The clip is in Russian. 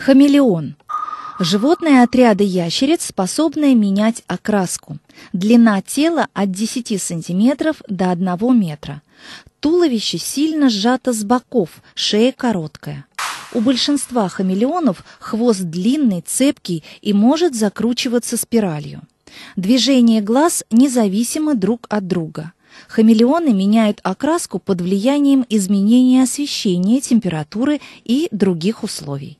Хамелеон. Животные отряды ящериц способны менять окраску. Длина тела от 10 см до 1 метра. Туловище сильно сжато с боков, шея короткая. У большинства хамелеонов хвост длинный, цепкий и может закручиваться спиралью. Движение глаз независимо друг от друга. Хамелеоны меняют окраску под влиянием изменения освещения, температуры и других условий.